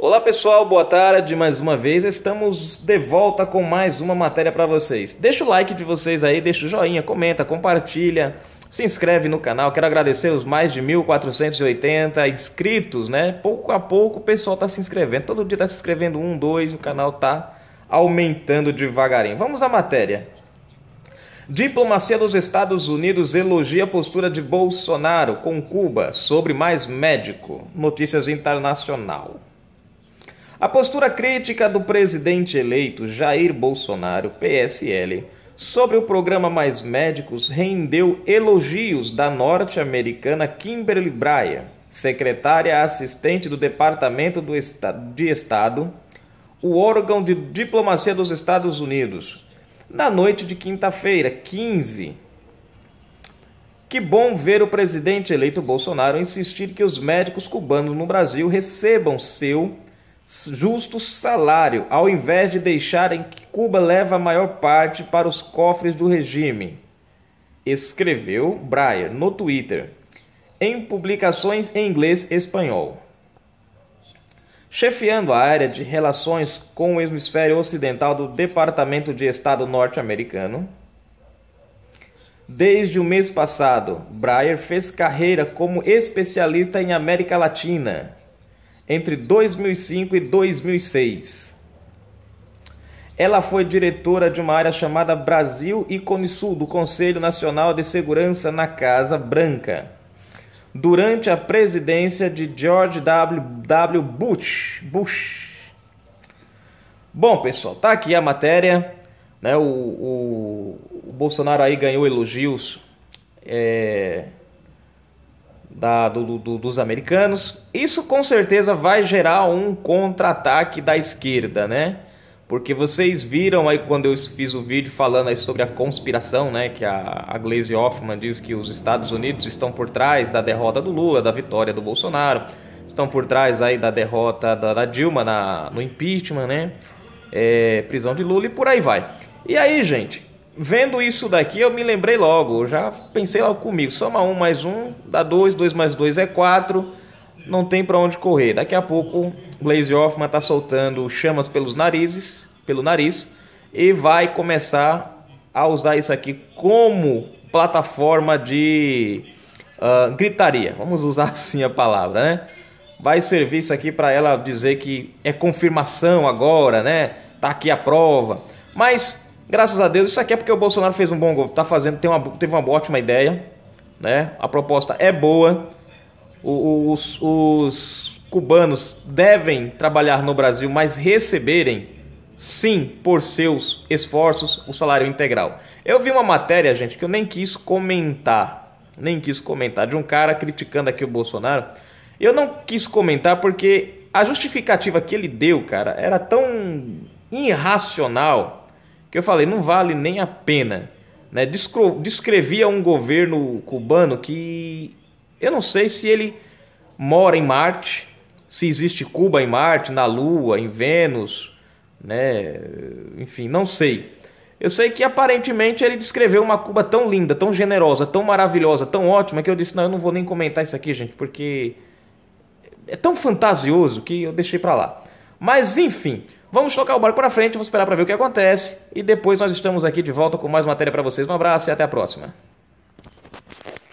Olá pessoal, boa tarde mais uma vez. Estamos de volta com mais uma matéria para vocês. Deixa o like de vocês aí, deixa o joinha, comenta, compartilha, se inscreve no canal. Quero agradecer os mais de 1480 inscritos, né? Pouco a pouco o pessoal tá se inscrevendo. Todo dia tá se inscrevendo um, dois, o canal tá aumentando devagarinho. Vamos à matéria. Diplomacia dos Estados Unidos elogia a postura de Bolsonaro com Cuba sobre mais médico. Notícias internacional. A postura crítica do presidente eleito Jair Bolsonaro, PSL, sobre o programa Mais Médicos rendeu elogios da norte-americana Kimberly Bryan, secretária assistente do Departamento do de Estado, o órgão de diplomacia dos Estados Unidos, na noite de quinta-feira, 15. Que bom ver o presidente eleito Bolsonaro insistir que os médicos cubanos no Brasil recebam seu justo salário, ao invés de deixarem que Cuba leve a maior parte para os cofres do regime, escreveu Breyer no Twitter, em publicações em inglês e espanhol. Chefiando a área de relações com o hemisfério ocidental do Departamento de Estado norte-americano, Desde o mês passado, Breyer fez carreira como especialista em América Latina entre 2005 e 2006. Ela foi diretora de uma área chamada Brasil e Comissul do Conselho Nacional de Segurança na Casa Branca. Durante a presidência de George W. w. Bush, Bush. Bom, pessoal, tá aqui a matéria. Né? O, o, o Bolsonaro aí ganhou elogios. É da, do, do, dos americanos. Isso com certeza vai gerar um contra-ataque da esquerda, né? Porque vocês viram aí quando eu fiz o vídeo falando aí sobre a conspiração, né? Que a, a Glaze Hoffman diz que os Estados Unidos estão por trás da derrota do Lula, da vitória do Bolsonaro, estão por trás aí da derrota da, da Dilma na, no impeachment, né? É, prisão de Lula e por aí vai. E aí, gente, Vendo isso daqui, eu me lembrei logo, já pensei logo comigo, soma um mais um, dá dois, dois mais dois é quatro, não tem para onde correr. Daqui a pouco, Glaze Hoffman tá soltando chamas pelos narizes, pelo nariz, e vai começar a usar isso aqui como plataforma de uh, gritaria, vamos usar assim a palavra, né? Vai servir isso aqui para ela dizer que é confirmação agora, né? Tá aqui a prova. Mas Graças a Deus, isso aqui é porque o Bolsonaro fez um bom governo, tá fazendo, tem uma, teve uma ótima ideia, né? A proposta é boa. Os, os cubanos devem trabalhar no Brasil, mas receberem, sim, por seus esforços, o salário integral. Eu vi uma matéria, gente, que eu nem quis comentar, nem quis comentar, de um cara criticando aqui o Bolsonaro. Eu não quis comentar porque a justificativa que ele deu, cara, era tão irracional que eu falei, não vale nem a pena. Né? Descrevia um governo cubano que eu não sei se ele mora em Marte, se existe Cuba em Marte, na Lua, em Vênus, né? enfim, não sei. Eu sei que aparentemente ele descreveu uma Cuba tão linda, tão generosa, tão maravilhosa, tão ótima, que eu disse: não, eu não vou nem comentar isso aqui, gente, porque é tão fantasioso que eu deixei para lá. Mas enfim, vamos tocar o barco para frente, vamos esperar para ver o que acontece e depois nós estamos aqui de volta com mais matéria para vocês. Um abraço e até a próxima.